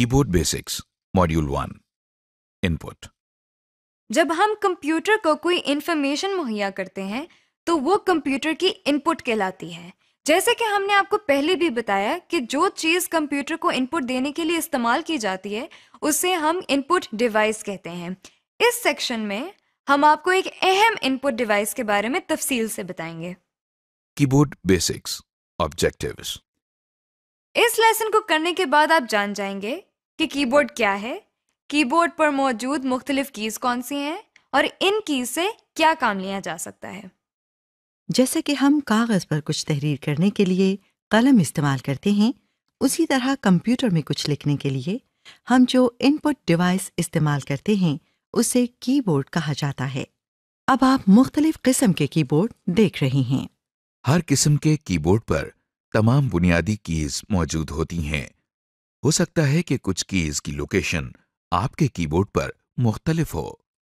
Keyboard basics module one input जब हम computer को कोई इंफॉर्मेशन मुहैया करते हैं तो वो कंप्यूटर की इनपुट कहलाती है जैसे कि हमने आपको पहले भी बताया कि जो चीज़ कंप्यूटर को इनपुट देने के लिए इस्तेमाल की जाती है उसे हम इनपुट डिवाइस कहते हैं इस सेक्शन में हम आपको एक अहम इनपुट डिवाइस के बारे में तफसील से बताएंगे कीबोर्ड बेसिक्स ऑब्जेक्टिव्स इस लेसन को करने के बाद आप जान जाएंगे कि कीबोर्ड क्या है कीबोर्ड पर मौजूद मुख्तलिफ कीज़ कौन सी हैं और इन कीज़ से क्या काम लिया जा सकता है जैसे कि हम कागज़ पर कुछ तहरीर करने के लिए कलम इस्तेमाल करते हैं उसी तरह कंप्यूटर में कुछ लिखने के लिए हम जो इनपुट डिवाइस इस्तेमाल करते हैं उसे कीबोर्ड कहा जाता है अब आप मुख्तलिफ किस्म के कीबोर्ड देख रहे हैं हर किस्म के कीबोर्ड पर तमाम बुनियादी कीज मौजूद होती हैं हो सकता है कि कुछ कीज की लोकेशन आपके कीबोर्ड पर मुख्तलिफ हो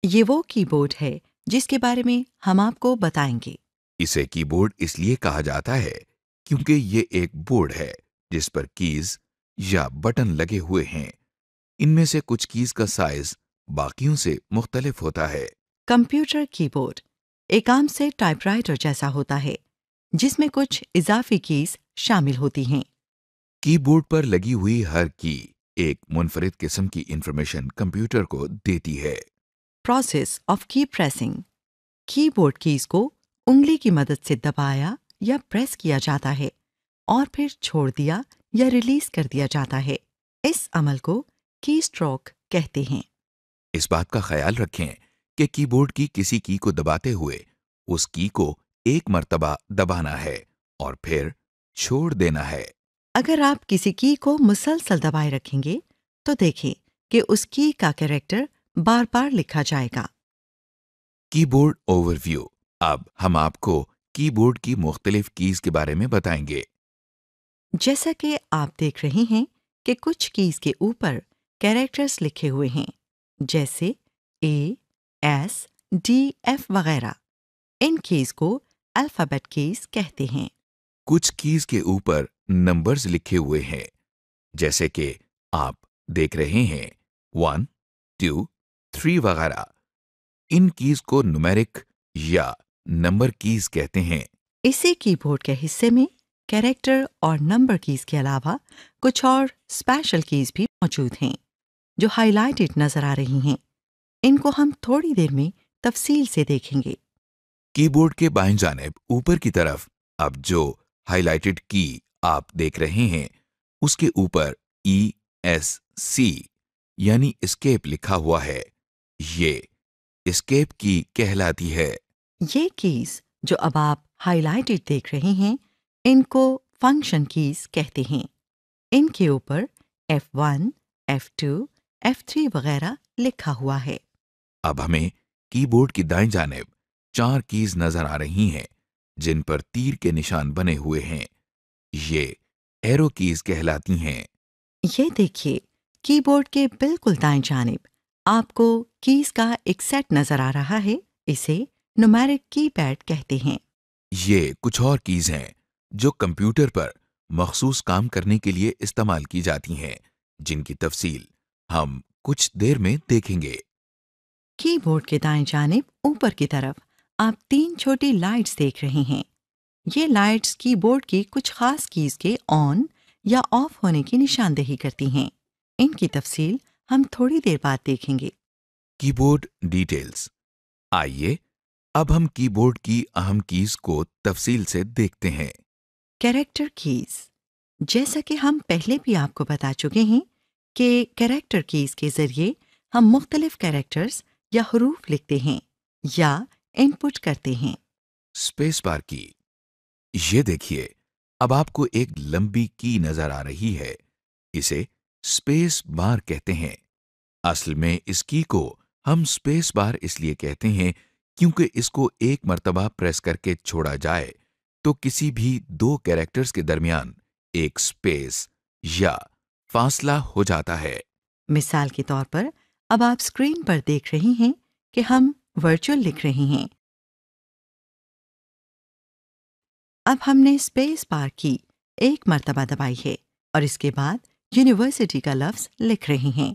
ये वो कीबोर्ड है जिसके बारे में हम आपको बताएंगे इसे कीबोर्ड इसलिए कहा जाता है क्योंकि ये एक बोर्ड है जिस पर कीज या बटन लगे हुए हैं इनमें से कुछ कीज का साइज बाकियों से मुख्तलिफ होता है कंप्यूटर कीबोर्ड एक आम से टाइपराइटर जैसा होता है जिसमें कुछ इजाफी कीज शामिल होती हैं कीबोर्ड पर लगी हुई हर की एक मुनफरद किस्म की इंफॉर्मेशन कंप्यूटर को देती है process of key pressing keyboard keys को उंगली की मदद से दबाया या प्रेस किया जाता है और फिर छोड़ दिया या रिलीज कर दिया जाता है इस अमल को की स्ट्रोक कहते हैं इस बात का ख्याल रखें कि कीबोर्ड की किसी की को दबाते हुए उस की को एक मर्तबा दबाना है और फिर छोड़ देना है अगर आप किसी की को मुसलसल दबाए रखेंगे तो देखें कि उस की का कैरेक्टर बार बार लिखा जाएगा कीबोर्ड ओवरव्यू अब हम आपको कीबोर्ड की मुख्तलिफ कीज के बारे में बताएंगे जैसा कि आप देख रहे हैं कि कुछ कीज के ऊपर कैरेक्टर्स लिखे हुए हैं जैसे ए एस डी एफ वगैरह इन कीज को अल्फाबेट कीज कहते हैं कुछ कीज के ऊपर नंबर्स लिखे हुए हैं जैसे कि आप देख रहे हैं वन टू थ्री वगैरह इन कीज को नुमेरिक या नंबर कीज कहते हैं इसी कीबोर्ड के हिस्से में कैरेक्टर और नंबर कीज के अलावा कुछ और स्पेशल कीज भी मौजूद हैं जो हाईलाइटेड नजर आ रही हैं इनको हम थोड़ी देर में तफसील से देखेंगे कीबोर्ड के बाएं जानेब ऊपर की तरफ अब जो हाईलाइटेड की आप देख रहे हैं उसके ऊपर ई एस सी यानी स्केप लिखा हुआ है ये स्केप की कहलाती है ये कीज जो अब आप हाइलाइटेड देख रहे हैं इनको फंक्शन कीज कहते हैं इनके ऊपर F1, F2, F3 वगैरह लिखा हुआ है अब हमें कीबोर्ड की दाएं जानेब चार कीज नजर आ रही हैं जिन पर तीर के निशान बने हुए हैं ये एरो कीज कहलाती हैं ये देखिए कीबोर्ड के बिल्कुल दाएं जानब आपको कीज का एक सेट नजर आ रहा है इसे नुमेरिक कीपैड कहते हैं ये कुछ और कीज हैं जो कंप्यूटर पर मखसूस काम करने के लिए इस्तेमाल की जाती हैं जिनकी तफसील हम कुछ देर में देखेंगे कीबोर्ड के दाएं जानब ऊपर की तरफ आप तीन छोटी लाइट्स देख रहे हैं ये लाइट्स कीबोर्ड की कुछ खास कीज के ऑन या ऑफ होने की निशानदेही करती हैं इनकी तफसील हम थोड़ी देर बाद देखेंगे कीबोर्ड डिटेल्स आइए अब हम कीबोर्ड की अहम कीज को तफसील से देखते हैं कैरेक्टर कीज जैसा कि हम पहले भी आपको बता चुके हैं कि कैरेक्टर कीज के जरिए हम मुख्तलिफ कैरेक्टर्स या हरूफ लिखते हैं या इनपुट करते हैं स्पेस बार की ये देखिए अब आपको एक लंबी की नजर आ रही है इसे स्पेस बार कहते हैं असल में इस की को हम स्पेस बार इसलिए कहते हैं क्योंकि इसको एक मर्तबा प्रेस करके छोड़ा जाए तो किसी भी दो कैरेक्टर्स के दरमियान एक स्पेस या फासला हो जाता है मिसाल के तौर पर अब आप स्क्रीन पर देख रहे हैं कि हम वर्चुअल लिख रहे हैं अब हमने स्पेस बार की एक मर्तबा दबाई है और इसके बाद यूनिवर्सिटी का लफ्ज लिख रहे हैं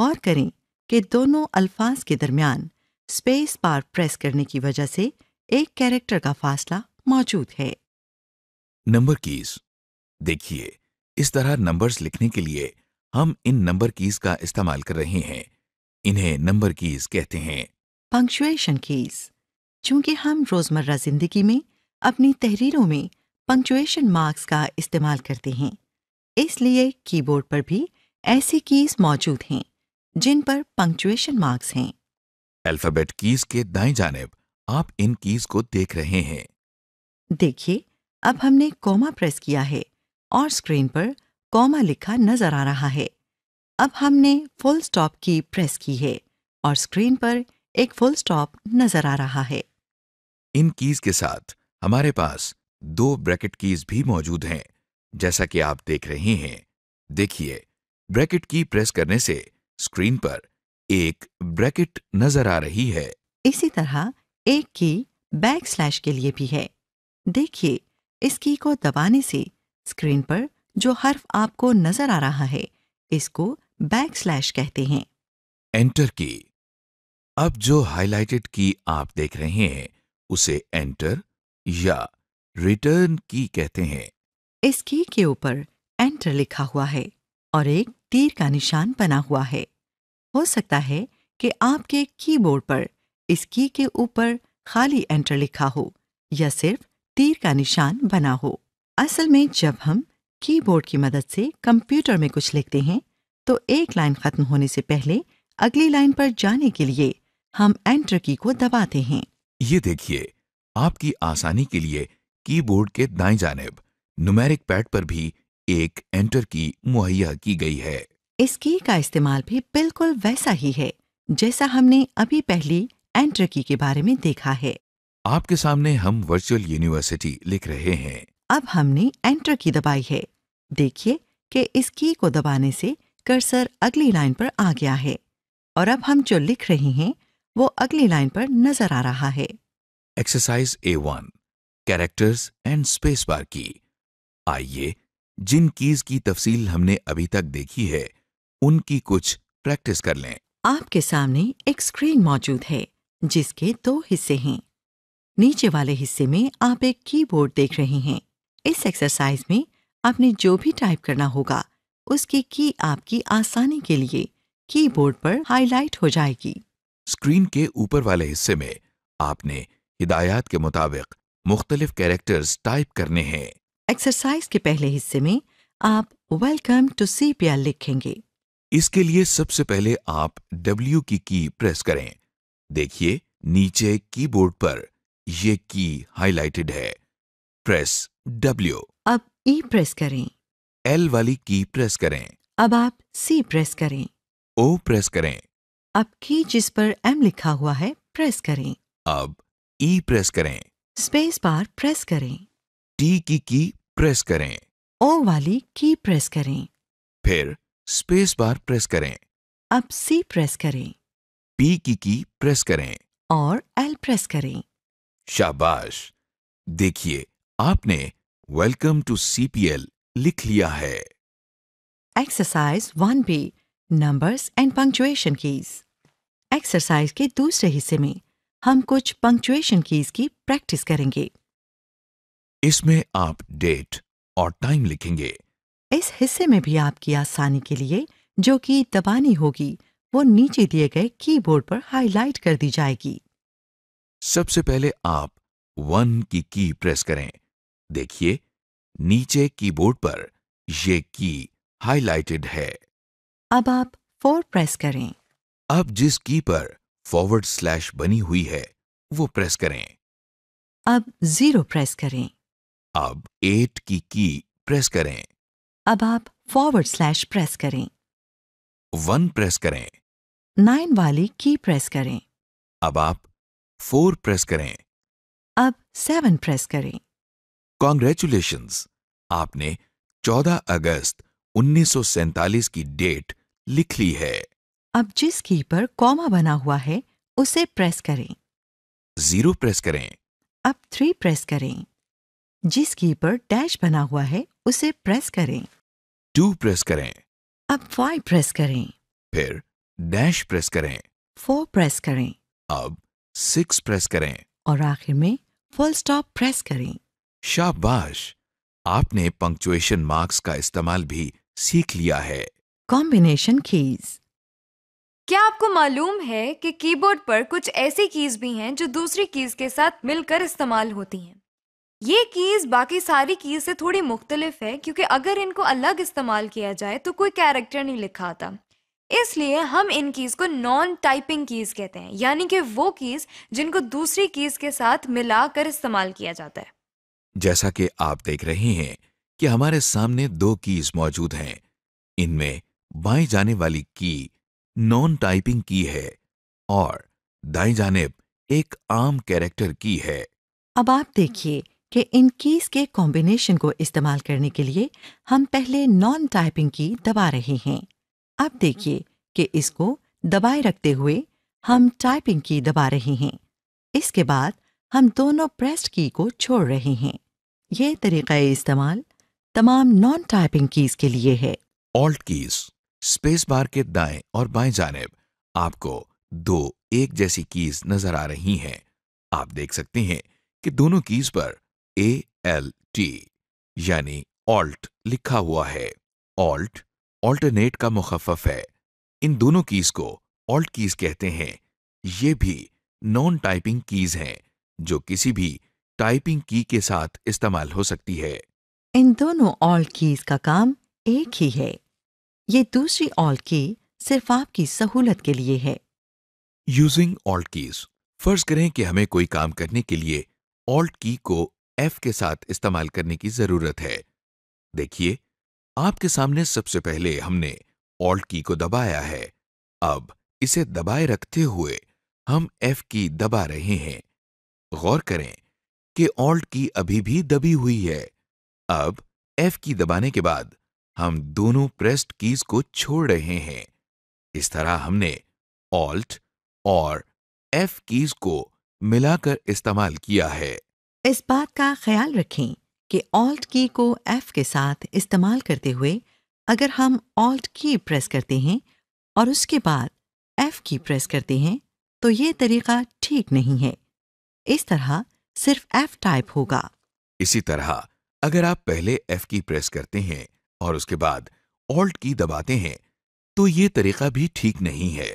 गौर करें कि दोनों अल्फाज के दरमियान स्पेस बार प्रेस करने की वजह से एक कैरेक्टर का फासला मौजूद है नंबर कीज देखिए इस तरह नंबर्स लिखने के लिए हम इन नंबर कीज का इस्तेमाल कर रहे हैं इन्हें नंबर कीज कहते हैं पंक्चुएशन कीज चूंकि हम रोजमर्रा जिंदगी में अपनी तहरीरों में पंक्चुएशन मार्क्स का इस्तेमाल करते हैं इसलिए कीबोर्ड पर भी ऐसी कीज मौजूद हैं जिन पर पंक्चुएशन मार्क्स हैं अल्फाबेट कीज के दाएं जानेब आप इन कीज को देख रहे हैं देखिए अब हमने कॉमा प्रेस किया है और स्क्रीन पर कॉमा लिखा नजर आ रहा है अब हमने फुल स्टॉप की प्रेस की है और स्क्रीन पर एक फुल स्टॉप नजर आ रहा है इन कीज के साथ हमारे पास दो ब्रैकेट कीज भी मौजूद हैं जैसा कि आप देख रहे हैं देखिए ब्रैकेट की प्रेस करने से स्क्रीन पर एक ब्रैकेट नजर आ रही है इसी तरह एक की बैक स्लैश के लिए भी है देखिए इस की को दबाने से स्क्रीन पर जो हर्फ आपको नजर आ रहा है इसको बैक स्लैश कहते हैं एंटर की अब जो हाइलाइटेड की आप देख रहे हैं उसे एंटर या रिटर्न की कहते हैं इस की के ऊपर एंटर लिखा हुआ है और एक तीर का निशान बना हुआ है हो सकता है कि आपके कीबोर्ड पर इस की के ऊपर खाली एंटर लिखा हो या सिर्फ तीर का निशान बना हो असल में जब हम कीबोर्ड की मदद से कंप्यूटर में कुछ लिखते हैं तो एक लाइन खत्म होने से पहले अगली लाइन पर जाने के लिए हम एंटर की को दबाते हैं ये देखिए आपकी आसानी के लिए कीबोर्ड के दाएं जानेब नुमेरिक पैड पर भी एक एंटर की मुहैया की गई है इस की का इस्तेमाल भी बिल्कुल वैसा ही है जैसा हमने अभी पहली एंटर की के बारे में देखा है आपके सामने हम वर्चुअल यूनिवर्सिटी लिख रहे हैं अब हमने एंटर की दबाई है देखिए कि इस की को दबाने से कर्सर अगली लाइन पर आ गया है और अब हम जो लिख रहे हैं वो अगली लाइन पर नजर आ रहा है exercise A one characters and space bar की आइए जिन कीज की तफसील हमने अभी तक देखी है उनकी कुछ प्रैक्टिस कर लें आपके सामने एक स्क्रीन मौजूद है जिसके दो हिस्से हैं नीचे वाले हिस्से में आप एक कीबोर्ड देख रहे हैं इस एक्सरसाइज में आपने जो भी टाइप करना होगा उसकी की आपकी आसानी के लिए कीबोर्ड पर हाईलाइट हो जाएगी स्क्रीन के ऊपर वाले हिस्से में आपने हिदायत के मुताबिक मुख्तलिफ कैरेक्टर्स टाइप करने हैं एक्सरसाइज के पहले हिस्से में आप वेलकम टू सी लिखेंगे इसके लिए सबसे पहले आप W की की प्रेस करें देखिए नीचे कीबोर्ड पर यह की हाइलाइटेड है प्रेस W। अब E प्रेस करें L वाली की प्रेस करें अब आप C प्रेस करें O प्रेस करें अब की जिस पर M लिखा हुआ है प्रेस करें अब ई e प्रेस करें स्पेस बार प्रेस करें टी की की प्रेस करें ओ वाली की प्रेस करें फिर स्पेस बार प्रेस करें अब सी प्रेस करें पी की की प्रेस करें और एल प्रेस करें शाबाश देखिए आपने वेलकम टू सीपीएल लिख लिया है exercise one B numbers and punctuation keys exercise के दूसरे हिस्से में हम कुछ पंक्चुएशन कीज की प्रैक्टिस करेंगे इसमें आप डेट और टाइम लिखेंगे इस हिस्से में भी आपकी आसानी के लिए जो कि दबानी होगी वो नीचे दिए गए कीबोर्ड पर हाईलाइट कर दी जाएगी सबसे पहले आप वन की की प्रेस करें देखिए नीचे कीबोर्ड पर यह की हाईलाइटेड है अब आप फोर प्रेस करें अब जिस की पर फॉरवर्ड स्लैश बनी हुई है वो प्रेस करें अब जीरो प्रेस करें अब एट की की प्रेस करें अब आप फॉरवर्ड स्लैश प्रेस करें वन प्रेस करें नाइन वाली की प्रेस करें अब आप फोर प्रेस करें अब सेवन प्रेस करें कॉन्ग्रेचुलेश आपने 14 अगस्त 1947 की डेट लिख ली है अब जिस की पर कॉमा बना हुआ है उसे प्रेस करें जीरो प्रेस करें अब थ्री प्रेस करें जिस की पर डैश बना हुआ है उसे प्रेस करें टू प्रेस करें अब फाइव प्रेस करें फिर डैश प्रेस करें फोर प्रेस करें अब सिक्स प्रेस करें और आखिर में फुल स्टॉप प्रेस करें शाबाश आपने पंक्चुएशन मार्क्स का इस्तेमाल भी सीख लिया है कॉम्बिनेशन कीज क्या आपको मालूम है कि कीबोर्ड पर कुछ ऐसी कीज भी हैं जो दूसरी कीज के साथ मिलकर इस्तेमाल होती हैं ये कीज बाकी सारी कीज से थोड़ी मुख्तलिफ है क्योंकि अगर इनको अलग इस्तेमाल किया जाए तो कोई कैरेक्टर नहीं लिखा आता इसलिए हम इन कीज को नॉन टाइपिंग कीज कहते हैं यानी कि वो कीज जिनको दूसरी कीज के साथ मिलाकर इस्तेमाल किया जाता है जैसा कि आप देख रहे हैं कि हमारे सामने दो कीज मौजूद हैं इनमें बाई जाने वाली की नॉन टाइपिंग की है और दाई जानेब एक आम कैरेक्टर की है अब आप देखिए कि इन कीज के कॉम्बिनेशन को इस्तेमाल करने के लिए हम पहले नॉन टाइपिंग की दबा रहे हैं अब देखिए कि इसको दबाए रखते हुए हम टाइपिंग की दबा रहे हैं इसके बाद हम दोनों प्रेस्ड की को छोड़ रहे हैं ये तरीका इस्तेमाल तमाम नॉन टाइपिंग कीज के लिए है ऑल्ट कीज स्पेस बार के दाएं और बाएं जानब आपको दो एक जैसी कीज नजर आ रही हैं आप देख सकते हैं कि दोनों कीज पर ए एल टी यानी ऑल्ट लिखा हुआ है ऑल्ट ऑल्टरनेट का मुखफ है इन दोनों कीज को ऑल्ट कीज कहते हैं ये भी नॉन टाइपिंग कीज हैं जो किसी भी टाइपिंग की के साथ इस्तेमाल हो सकती है इन दोनों ऑल्ट कीज का काम एक ही है ये दूसरी ऑल्ट की सिर्फ आपकी सहूलत के लिए है यूजिंग ऑल्ट कीज फर्ज करें कि हमें कोई काम करने के लिए ऑल्ट की को एफ के साथ इस्तेमाल करने की जरूरत है देखिए आपके सामने सबसे पहले हमने ऑल्ट की को दबाया है अब इसे दबाए रखते हुए हम एफ की दबा रहे हैं गौर करें कि ऑल्ट की अभी भी दबी हुई है अब एफ की दबाने के बाद हम दोनों प्रेस्ड कीज को छोड़ रहे हैं इस तरह हमने ऑल्ट और एफ कीज को मिलाकर इस्तेमाल किया है इस बात का ख्याल रखें कि ऑल्ट की को एफ के साथ इस्तेमाल करते हुए अगर हम ऑल्ट की प्रेस करते हैं और उसके बाद एफ की प्रेस करते हैं तो ये तरीका ठीक नहीं है इस तरह सिर्फ एफ टाइप होगा इसी तरह अगर आप पहले एफ की प्रेस करते हैं और उसके बाद ऑल्ट की दबाते हैं तो ये तरीका भी ठीक नहीं है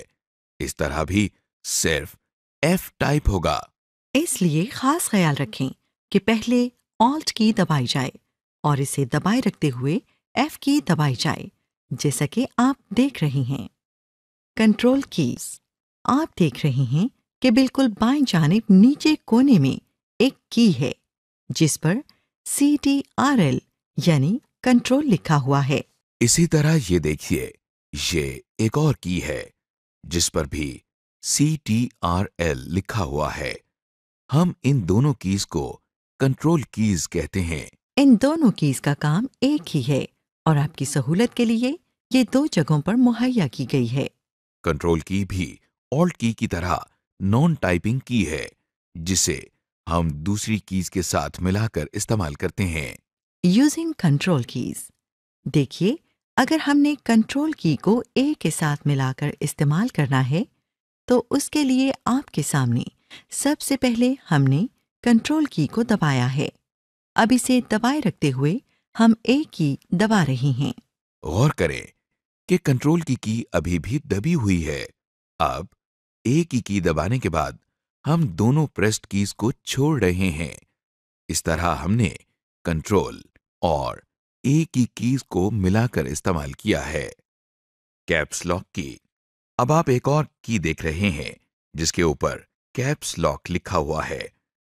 इस तरह भी सिर्फ एफ टाइप होगा इसलिए खास ख्याल रखें कि पहले ऑल्ट की दबाई जाए और इसे दबाए रखते हुए एफ की दबाई जाए जैसा कि आप देख रहे हैं कंट्रोल कीज आप देख रहे हैं कि बिल्कुल बाएं जानब नीचे कोने में एक की है जिस पर सी टी आर एल यानी कंट्रोल लिखा हुआ है इसी तरह ये देखिए ये एक और की है जिस पर भी सी टी आर एल लिखा हुआ है हम इन दोनों कीज को कंट्रोल कीज कहते हैं इन दोनों कीज का काम एक ही है और आपकी सहूलत के लिए ये दो जगहों पर मुहैया की गई है कंट्रोल की भी ऑल्ट की की तरह नॉन टाइपिंग की है जिसे हम दूसरी कीज के साथ मिलाकर इस्तेमाल करते हैं यूजिंग कंट्रोल कीज देखिए अगर हमने कंट्रोल की को ए के साथ मिलाकर इस्तेमाल करना है तो उसके लिए आपके सामने सबसे पहले हमने कंट्रोल की को दबाया है अब इसे दबाए रखते हुए हम ए की दबा रहे हैं गौर करें कि कंट्रोल की की अभी भी दबी हुई है अब ए की की दबाने के बाद हम दोनों प्रेस्ट कीज को छोड़ रहे हैं इस तरह हमने कंट्रोल और ए की कीज को मिलाकर इस्तेमाल किया है कैप्स लॉक की अब आप एक और की देख रहे हैं जिसके ऊपर कैप्स लॉक लिखा हुआ है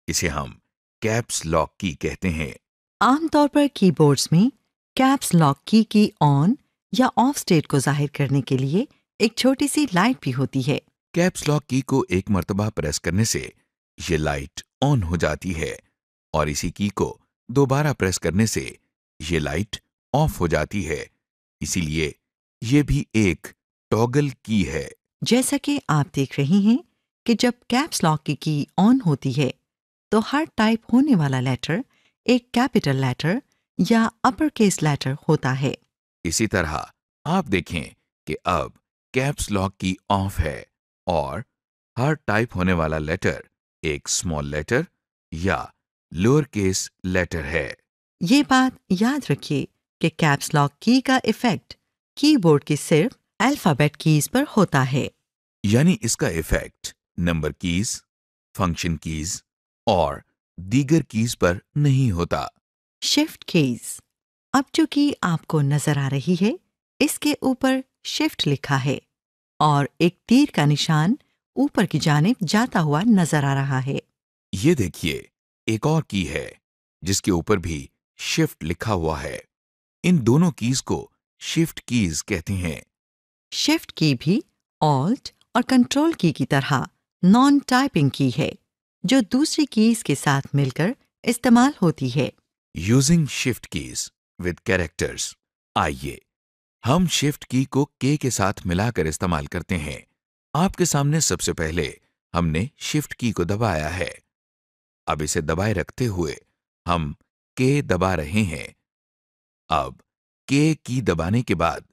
इसे हम कैप्स लॉक की कहते हैं आमतौर पर कीबोर्ड्स में कैप्स लॉक की की ऑन या ऑफ स्टेट को जाहिर करने के लिए एक छोटी सी लाइट भी होती है कैप्स लॉक की को एक मर्तबा प्रेस करने से ये लाइट ऑन हो जाती है और इसी की को दोबारा प्रेस करने से ये लाइट ऑफ हो जाती है इसीलिए ये भी एक टॉगल की है जैसा कि आप देख रहे हैं कि जब कैप्स लॉक की की ऑन होती है तो हर टाइप होने वाला लेटर एक कैपिटल लेटर या अपर केस लेटर होता है इसी तरह आप देखें कि अब कैप्स लॉक की ऑफ है और हर टाइप होने वाला लेटर एक स्मॉल लेटर या लोअर केस लेटर है ये बात याद रखिए कि कैप्स लॉक की का इफेक्ट कीबोर्ड की सिर्फ अल्फाबेट कीज पर होता है यानी इसका effect number keys function keys और दीगर कीज पर नहीं होता शिफ्ट कीज अब जो की आपको नजर आ रही है इसके ऊपर शिफ्ट लिखा है और एक तीर का निशान ऊपर की जानब जाता हुआ नजर आ रहा है ये देखिए एक और की है जिसके ऊपर भी शिफ्ट लिखा हुआ है इन दोनों कीज को शिफ्ट कीज कहते हैं शिफ्ट की भी ऑल्ट और कंट्रोल की की तरह नॉन टाइपिंग की है जो दूसरी कीज के साथ मिलकर इस्तेमाल होती है using shift keys with characters आइए हम शिफ्ट की को के के साथ मिलाकर इस्तेमाल करते हैं आपके सामने सबसे पहले हमने शिफ्ट की को दबाया है अब इसे दबाए रखते हुए हम के दबा रहे हैं अब के की दबाने के बाद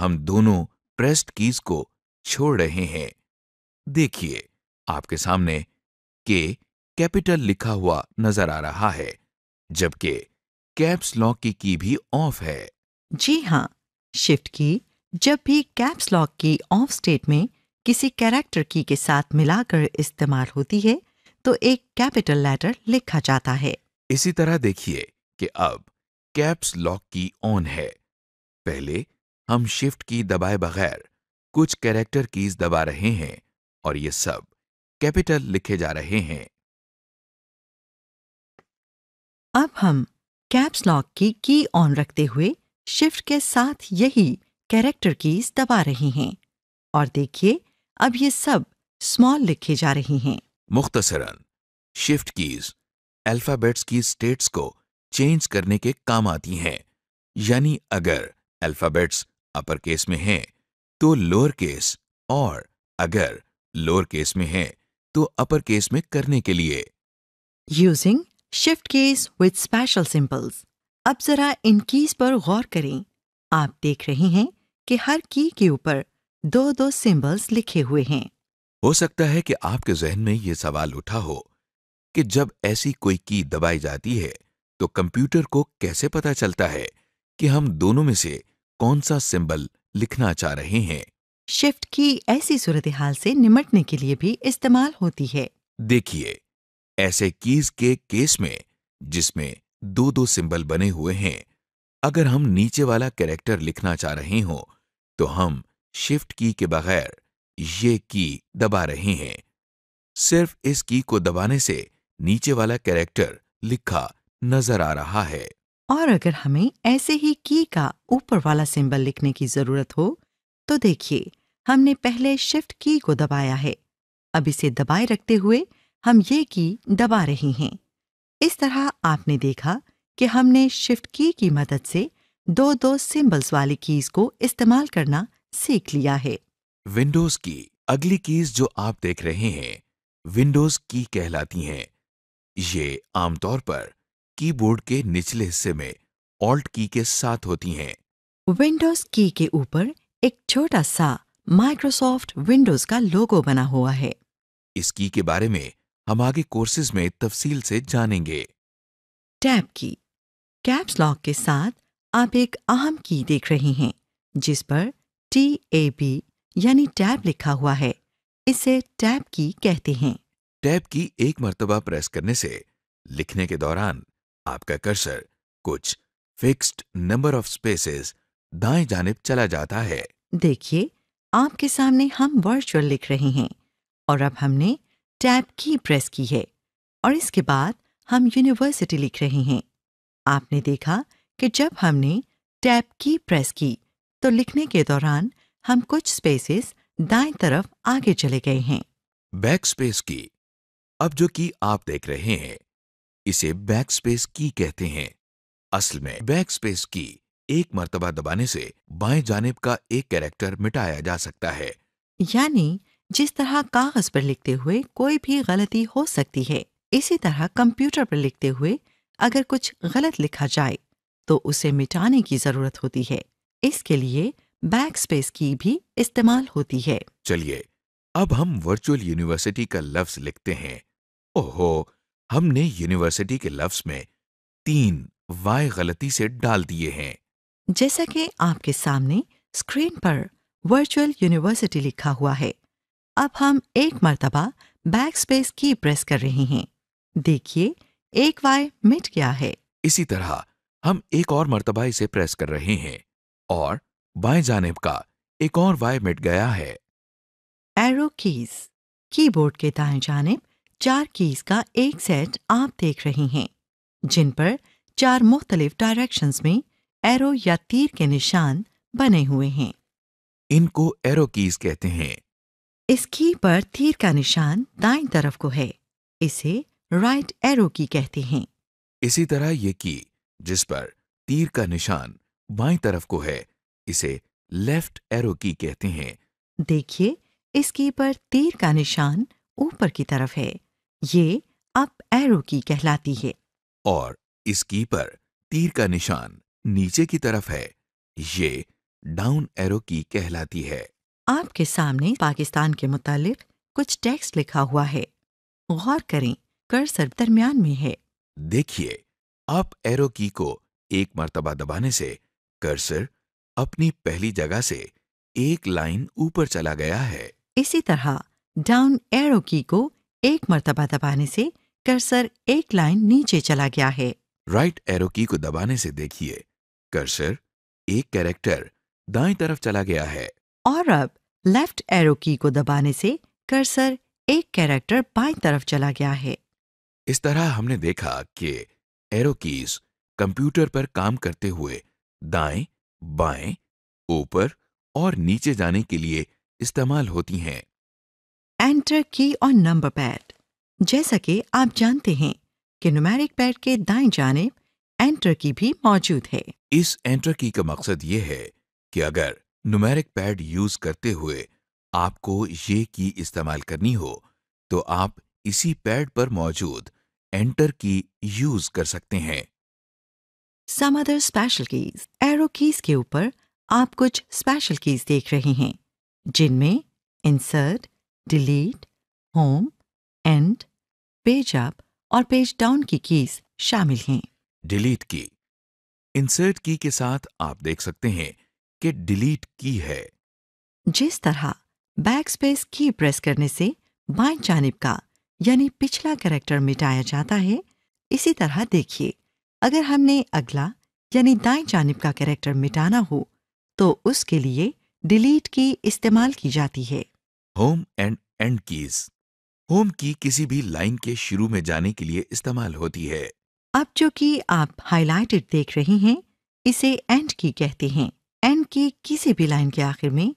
हम दोनों प्रेस्ड कीज को छोड़ रहे हैं देखिए आपके सामने के कैपिटल लिखा हुआ नजर आ रहा है जबकि कैप्स लॉक की की भी ऑफ है जी हाँ शिफ्ट की जब भी कैप्स लॉक की ऑफ स्टेट में किसी कैरेक्टर की के साथ मिलाकर इस्तेमाल होती है तो एक कैपिटल लेटर लिखा जाता है इसी तरह देखिए कि अब कैप्स लॉक की ऑन है पहले हम शिफ्ट की दबाए बगैर कुछ कैरेक्टर कीज दबा रहे हैं और ये सब कैपिटल लिखे जा रहे हैं अब हम कैप्स लॉक की की ऑन रखते हुए शिफ्ट के साथ यही कैरेक्टर कीज दबा रहे हैं और देखिए अब ये सब स्मॉल लिखे जा रहे हैं मुख्तसरन शिफ्ट कीज अल्फ़ाबेट्स की स्टेट्स को चेंज करने के काम आती हैं यानी अगर अल्फ़ाबेट्स अपर केस में हैं तो लोअर केस और अगर लोअर केस में हैं तो अपर केस में करने के लिए using shift case with special symbols अब जरा इन कीज पर गौर करें आप देख रहे हैं कि हर की के ऊपर दो दो सिंबल्स लिखे हुए हैं हो सकता है कि आपके जहन में यह सवाल उठा हो कि जब ऐसी कोई की दबाई जाती है तो कंप्यूटर को कैसे पता चलता है कि हम दोनों में से कौन सा सिंबल लिखना चाह रहे हैं शिफ्ट की ऐसी सूरत हाल से निमटने के लिए भी इस्तेमाल होती है देखिए ऐसे कीज के केस में जिसमें दो दो सिंबल बने हुए हैं अगर हम नीचे वाला कैरेक्टर लिखना चाह रहे हो तो हम शिफ्ट की के बगैर ये की दबा रहे हैं सिर्फ इस की को दबाने से नीचे वाला कैरेक्टर लिखा नजर आ रहा है और अगर हमें ऐसे ही की का ऊपर वाला सिंबल लिखने की जरूरत हो तो देखिए हमने पहले शिफ्ट की को दबाया है अब इसे दबाए रखते हुए हम ये की दबा रहे हैं इस तरह आपने देखा कि हमने शिफ्ट की की मदद से दो दो सिंबल्स वाली कीज को इस्तेमाल करना सीख लिया है विंडोज की अगली कीज जो आप देख रहे हैं विंडोज की कहलाती हैं ये आमतौर पर कीबोर्ड के निचले हिस्से में ऑल्ट की के साथ होती हैं विंडोज की के ऊपर एक छोटा सा माइक्रोसॉफ्ट विंडोज का लोगो बना हुआ है इस की के बारे में हम आगे कोर्सेज में तफसील से जानेंगे टैब की कैप्स लॉक के साथ आप एक अहम की देख रहे हैं जिस पर टी ए बी यानी टैब लिखा हुआ है इसे टैब की कहते हैं टैब की एक मरतबा प्रेस करने से लिखने के दौरान आपका कर्सर कुछ फिक्स्ड नंबर ऑफ स्पेसेस दाएं जानब चला जाता है देखिए आपके सामने हम वर्चुअल लिख रहे हैं और अब हमने टैब की प्रेस की है और इसके बाद हम यूनिवर्सिटी लिख रहे हैं आपने देखा कि जब हमने टैब की प्रेस की तो लिखने के दौरान हम कुछ स्पेसेस दाएं तरफ आगे चले गए हैं बैक स्पेस की अब जो की आप देख रहे हैं इसे बैक स्पेस की कहते हैं असल में बैक स्पेस की एक मर्तबा दबाने से बाएं जानब का एक कैरेक्टर मिटाया जा सकता है यानी जिस तरह कागज पर लिखते हुए कोई भी गलती हो सकती है इसी तरह कंप्यूटर पर लिखते हुए अगर कुछ गलत लिखा जाए तो उसे मिटाने की जरूरत होती है इसके लिए बैकस्पेस की भी इस्तेमाल होती है चलिए अब हम वर्चुअल यूनिवर्सिटी का लफ्ज लिखते हैं ओहो हमने यूनिवर्सिटी के लफ्ज में तीन वाय गलती से डाल दिए हैं जैसा कि आपके सामने स्क्रीन पर वर्चुअल यूनिवर्सिटी लिखा हुआ है अब हम एक मरतबा बैक स्पेस की प्रेस कर रहे हैं देखिए एक वाई मिट गया है इसी तरह हम एक और मरतबा इसे प्रेस कर रहे हैं और बाएं जानब का एक और वाई मिट गया है एरो कीज कीबोर्ड के दाएं जानब चार कीज का एक सेट आप देख रहे हैं जिन पर चार मुख्तलिफ डायरेक्शंस में एरो या तीर के निशान बने हुए हैं इनको एरो कीज कहते हैं इस की पर तीर का निशान दाएं तरफ को है इसे राइट एरो की कहते हैं इसी तरह ये की जिस पर तीर का निशान बाएं तरफ को है इसे लेफ्ट एरो की कहते हैं देखिए इस की पर तीर का निशान ऊपर की तरफ है ये अप एरो की कहलाती है और इस की पर तीर का निशान नीचे की तरफ है ये डाउन एरो की कहलाती है आपके सामने पाकिस्तान के मुतालिक कुछ टेक्स्ट लिखा हुआ है गौर करें कर्सर दरमियान में है देखिए अप एरो की को एक मरतबा दबाने से कर्सर अपनी पहली जगह से एक लाइन ऊपर चला गया है इसी तरह डाउन एरो की को एक मरतबा दबाने से कर्सर एक लाइन नीचे चला गया है राइट एरो की को दबाने से देखिए कर्सर एक कैरेक्टर दाएं तरफ चला गया है और अब लेफ्ट एरो की को दबाने से कर्सर एक कैरेक्टर बाई तरफ चला गया है इस तरह हमने देखा कि एरो कीज कंप्यूटर पर काम करते हुए दाएं बाएं ऊपर और नीचे जाने के लिए इस्तेमाल होती हैं एंटर की और नंबर पैड जैसा कि आप जानते हैं कि नुमेरिक पैड के दाएं जाने एंटर की भी मौजूद है इस एंटर की का मकसद ये है कि अगर नुमेरिक पैड यूज करते हुए आपको ये की इस्तेमाल करनी हो तो आप इसी पैड पर मौजूद एंटर की यूज कर सकते हैं some other special keys arrow keys के ऊपर आप कुछ स्पेशल कीज देख रहे हैं जिनमें insert delete home end page up और पेज डाउन की कीज शामिल हैं डिलीट की इंसर्ट की के साथ आप देख सकते हैं कि डिलीट की है जिस तरह बैक स्पेस की प्रेस करने से बाएं जानब का यानी पिछला करेक्टर मिटाया जाता है इसी तरह देखिए अगर हमने अगला यानी दाएं जानब का कैरेक्टर मिटाना हो तो उसके लिए डिलीट की इस्तेमाल की जाती है home end end keys home key किसी भी लाइन के शुरू में जाने के लिए इस्तेमाल होती है अब जो कि आप हाईलाइटेड देख रहे हैं इसे एंड की कहते हैं एंड की किसी भी लाइन के आखिर में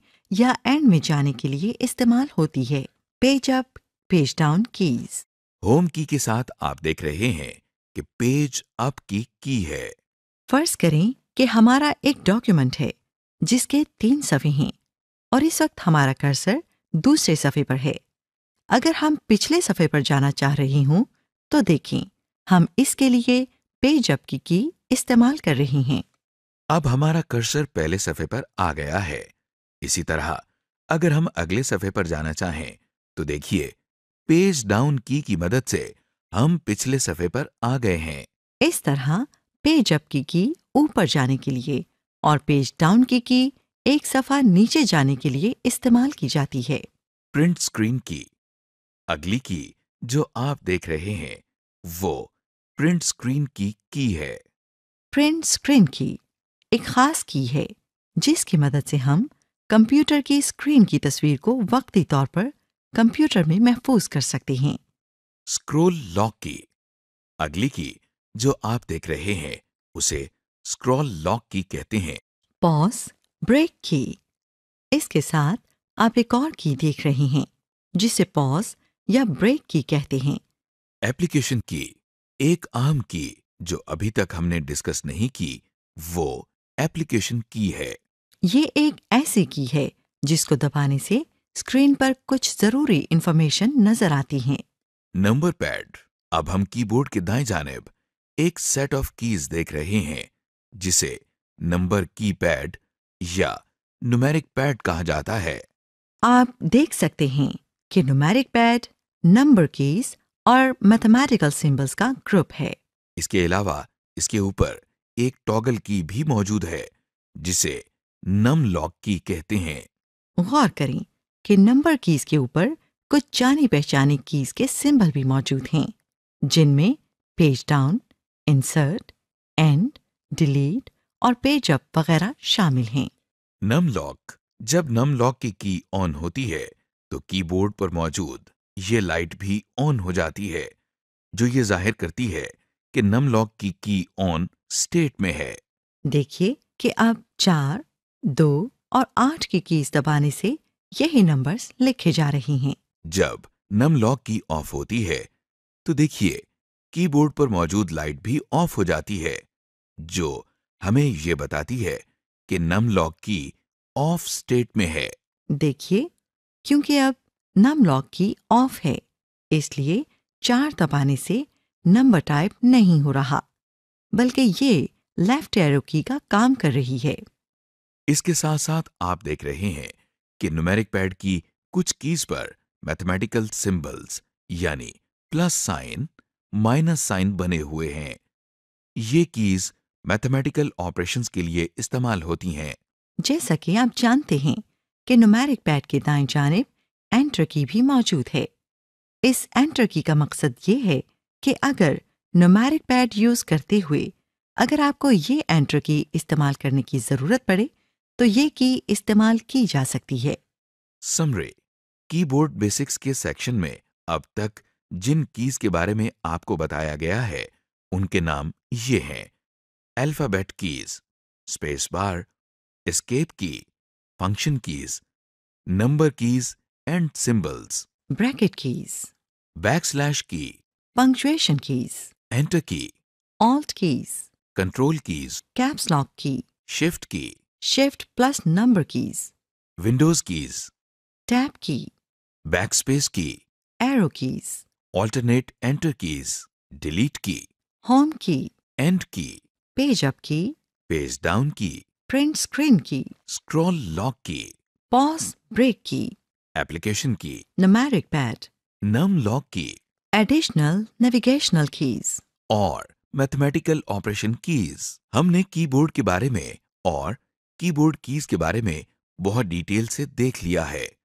या एंड में जाने के लिए इस्तेमाल होती है page up page down keys home key के साथ आप देख रहे हैं कि पेज आपकी की है फर्ज करें कि हमारा एक डॉक्यूमेंट है जिसके तीन सफ़े हैं और इस वक्त हमारा कर्सर दूसरे सफ़े पर है अगर हम पिछले सफ़े पर जाना चाह रहे हों तो देखें हम इसके लिए पेज अप की की इस्तेमाल कर रहे हैं अब हमारा कर्सर पहले सफ़े पर आ गया है इसी तरह अगर हम अगले सफ़े पर जाना चाहें तो देखिए पेज डाउन की की मदद से हम पिछले सफ़े पर आ गए हैं इस तरह पेज अप की की ऊपर जाने के लिए और पेज डाउन की की एक सफ़ा नीचे जाने के लिए इस्तेमाल की जाती है प्रिंट स्क्रीन की अगली की जो आप देख रहे हैं वो प्रिंट स्क्रीन की की है प्रिंट स्क्रीन की एक खास की है जिसकी मदद से हम कंप्यूटर की स्क्रीन की तस्वीर को वक्ती तौर पर कंप्यूटर में महफूज कर सकते हैं स्क्रोल लॉक की अगली की जो आप देख रहे हैं उसे स्क्रॉल लॉक की कहते हैं पॉज ब्रेक की इसके साथ आप एक और की देख रहे हैं जिसे पॉज या ब्रेक की कहते हैं एप्लीकेशन की एक आम की जो अभी तक हमने डिस्कस नहीं की वो एप्लीकेशन की है ये एक ऐसी की है जिसको दबाने से स्क्रीन पर कुछ जरूरी इन्फॉर्मेशन नजर आती है नंबर पैड अब हम कीबोर्ड के दाएं जानेब एक सेट ऑफ कीज देख रहे हैं जिसे नंबर की पैड या नुमेरिक पैड कहा जाता है आप देख सकते हैं कि नुमेरिक पैड नंबर कीज और मैथमेटिकल सिंबल्स का ग्रुप है इसके अलावा इसके ऊपर एक टॉगल की भी मौजूद है जिसे नम लॉक की कहते हैं गौर करें कि नंबर कीज के ऊपर कुछ जानी पहचानी कीज के सिंबल भी मौजूद हैं जिनमें page down insert end delete और पेज अप वगैरह शामिल हैं नम लॉक जब नम लॉक की की ऑन होती है तो कीबोर्ड पर मौजूद ये लाइट भी ऑन हो जाती है जो ये जाहिर करती है कि नम लॉक की की ऑन स्टेट में है देखिए कि अब चार दो और आठ की कीज दबाने से यही नंबर्स लिखे जा रही हैं जब नम लॉक की ऑफ होती है तो देखिए कीबोर्ड पर मौजूद लाइट भी ऑफ हो जाती है जो हमें ये बताती है कि नम लॉक की ऑफ स्टेट में है देखिए क्योंकि अब नम लॉक की ऑफ है इसलिए चार दबाने से नंबर टाइप नहीं हो रहा बल्कि ये लेफ्ट एरो की का काम कर रही है इसके साथ साथ आप देख रहे हैं कि न्यूमेरिक पैड की कुछ कीज पर मैथमेटिकल सिंबल्स यानी प्लस साइन माइनस साइन बने हुए हैं ये कीज मैथमेटिकल ऑपरेशंस के लिए इस्तेमाल होती हैं जैसा कि आप जानते हैं कि नुमेरिक पैड के दाएं जानब एंटर की भी मौजूद है इस एंटर की का मकसद ये है कि अगर नुमेरिक पैड यूज करते हुए अगर आपको ये एंटर की इस्तेमाल करने की जरूरत पड़े तो ये की इस्तेमाल की जा सकती है समरी कीबोर्ड बेसिक्स के सेक्शन में अब तक जिन कीज के बारे में आपको बताया गया है उनके नाम ये हैं alphabet keys space bar escape key function keys number keys and symbols bracket keys back slash key punctuation keys enter key alt keys control keys caps lock key shift key shift plus number keys Windows keys tab key backspace key arrow keys alternate enter keys delete key home key end key page up key page down key print screen key scroll lock key pause break की application key numeric pad num lock key additional navigational keys और mathematical operation keys हमने keyboard के बारे में और keyboard keys के बारे में बहुत डिटेल से देख लिया है